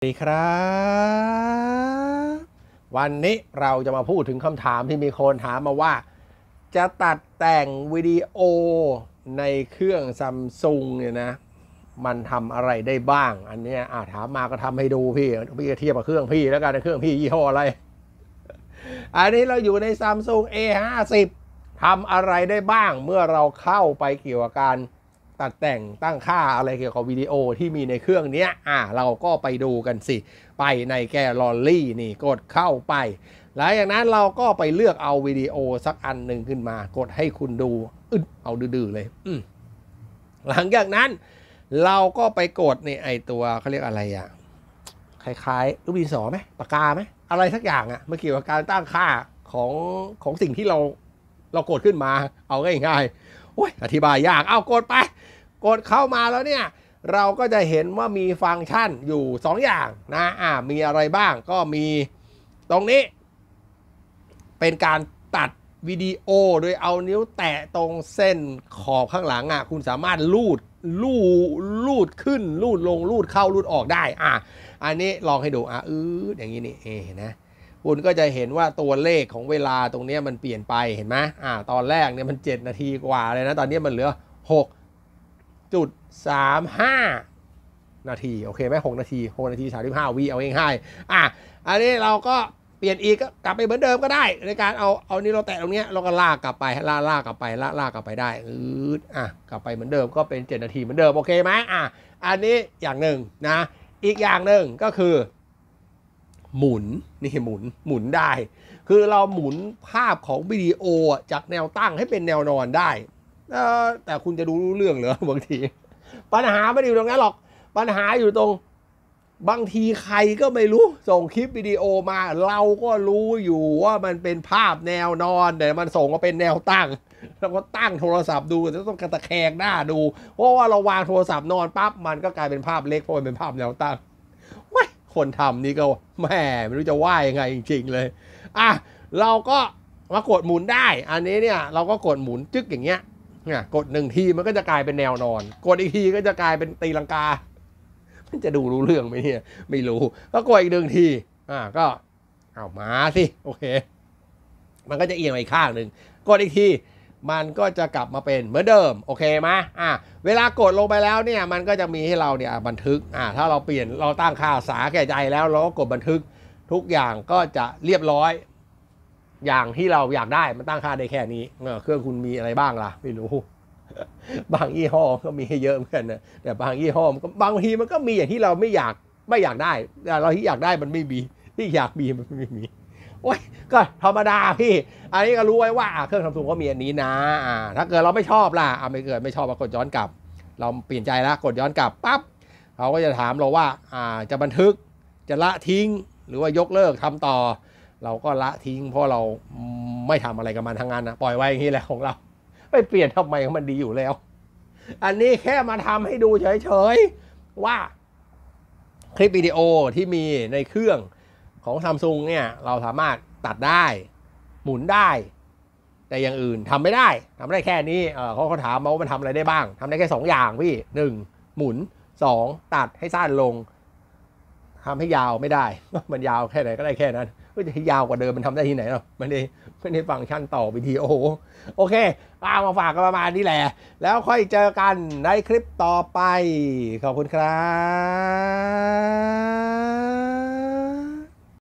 สวัสดีครับ วันนี้เราจะมาพูดถึงคำถามที่มีคนถามมาว่า จะตัดแต่งวิดีโอในเครื่องซัมซุงเนี่ยนะมันทำอะไรได้บ้างอันนี้อาถามมาก็ทำให้ดูพี่ พี่เทียบกับเครื่องพี่แล้วกันนเครื่องพี่ยี่ห้ออะไร อันนี้เราอยู่ในซัมซุง A 5 0ทำอะไรได้บ้างเมื่อเราเข้าไปเกี่ยวกับการตัดแต่งตั้งค่าอะไรเกี่ยวกับวิดีโอที่มีในเครื่องนี้อ่าเราก็ไปดูกันสิไปในแกลอรี่ นี่กดเข้าไปหลังจากนั้นเราก็ไปเลือกเอาวิดีโอสักอันหนึ่งขึ้นมา กดให้คุณดูอึดเอาดื้อเลยอืหลังจากนั้นเราก็ไปกดนี่ไอตัวเขาเรียกอะไรอ่ะคล้ายๆลูกดินสอไหมปากกาไหมอะไรสักอย่างอะเมื่อกี้ว่าการตั้งค่าของของสิ่งที่เราเรากดขึ้นมา เอาง่ายๆโอ้ยอธิบายยากเอากดไปกดเข้ามาแล้วเนี่ยเราก็จะเห็นว่ามีฟังก์ชันอยู่ 2 อย่างนะอ่ามีอะไรบ้างก็มีตรงนี้ เป็นการตัดวิดีโอโดยเอานิ้วแตะตรงเส้นขอบข้างหลังอ่ะคุณสามารถลูดลูดลูดขึ้นลูดลงลูดเข้าลูดออกได้อ่ะอันนี้ลองให้ดูอ่ะอืออย่างนี้นี่เอนะคุณก็จะเห็นว่าตัวเลขของเวลาตรงนี้มันเปลี่ยนไปเห็นไหมอ่าตอนแรกเนี่ยมัน 7 นาทีกว่าเลยนะตอนนี้มันเหลือ 6จุดสามห้านาทีโอเคไหมหกนาทีหกนาทีสามสิบห้าวีเอางให้อ่ะอันนี้เราก็เปลี่ยนอีกก็กลับไปเหมือนเดิมก็ได้ ในการเอาเอานี่เราแตะตรงเนี้ยเราก็ลากกลับไปลากลากกลับไปลากลากกลับไปได้อืดอ่ะกลับไปเหมือนเดิมก็เป็นเจ็ดนาทีเหมือนเดิมโอเคไหมอ่ะอันนี้อย่างหนึ่งนะ อีกอย่างหนึ่งก็คือ หมุนนี่หมุนหมุนได้ คือเราหมุนภาพของวิดีโอจากแนวตั้งให้เป็นแนวนอนได้แต่คุณจะดูรู้เรื่องเหรอบางที ปัญหาไม่ได้อยู่ตรงนั้นหรอกปัญหาอยู่ตรงบางทีใครก็ไม่รู้ส่งคลิปวิดีโอมา เราก็รู้อยู่ว่ามันเป็นภาพแนวนอนแต่มันส่งมาเป็นแนวตั้งเราก็ตั้งโทรศัพท์ดูจะต้องกระตะแคงหน้าดู เพราะว่าเราวางโทรศัพท์นอนปั๊บ มันก็กลายเป็นภาพเล็กเพราะมันเป็นภาพแนวตั้งว้ยคนทำนี่ก็แหมไม่รู้จะว่ายังไงจริง ๆ เลยอ่ะเราก็มากดหมุนได้ อันนี้เนี่ย เราก็กดหมุนจึ๊กอย่างเงี้ยนี่ยกดหนึ่งทีมันก็จะกลายเป็นแนวนอน กดอีกทีก็จะกลายเป็นตีลังกา มันจะดูรู้เรื่องไหมเนี่ยไม่รู้ ก็กดอีกหนึ่งที อ่าก็เอามาสิโอเคมันก็จะเอียงไปข้างหนึ่งกดอีกทีมันก็จะกลับมาเป็นเหมือนเดิมโอเคไหมอ่าเวลากดลงไปแล้วเนี่ย มันก็จะมีให้เราเนี่ยบันทึกอ่าถ้าเราเปลี่ยนเราตั้งค่าสาแก่ใจแล้วเราก็กดบันทึกทุกอย่างก็จะเรียบร้อยอย่างที่เราอยากได้มันตั้งค่าได้แค่นี้เครื่องคุณมีอะไรบ้างล่ะไม่รู้ บางยี่ห้อก็มีให้เยอะเหมือนกันนะแต่บางยี่ห้อมันก็บางทีมันก็มีอย่างที่เราไม่อยากไม่อยากได้เราที่อยากได้มันไม่มีที่อยากมีมันไม่มีโอ้ยก็ธรรมดาพี่ อันนี้ก็รู้ไว้ว่าเครื่องทำซูงก็มีอันนี้นะถ้าเกิดเราไม่ชอบล่ะเอาไม่เกิดไม่ชอบก็กดย้อนกลับ เราเปลี่ยนใจแล้วกดย้อนกลับปั๊บเขาก็จะถามเราว่าจะบันทึกจะละทิ้งหรือว่ายกเลิกทำต่อเราก็ละทิ้ง เพราะเราไม่ทำอะไรกับมันทั้งนั้นนะปล่อยไว้อย่างนี้แหละของเรา ไม่เปลี่ยนทำไมมันดีอยู่แล้ว อันนี้แค่มาทำให้ดูเฉยๆว่า คลิปวิดีโอที่มีในเครื่องของซัมซุงเนี่ยเราสามารถตัดได้ หมุนได้ แต่อย่างอื่นทำไม่ได้ ทำได้แค่นี้เขาเขาถามมาว่ามันทำอะไรได้บ้าง ทำได้แค่2อย่างพี่ 1. หมุน 2. ตัดให้สั้นลงทำให้ยาวไม่ได้ มันยาวแค่ไหนก็ได้แค่นั้นก็จะยาวกว่าเดิมมันทำได้ที่ไหนาะไม่นได้ไม่ได้ฟังก์ชันต่อวิดีโอโอเคเอามาฝากกันประมาณนี้แหละ แล้วค่อยเจอกันในคลิปต่อไป ขอบคุณครับ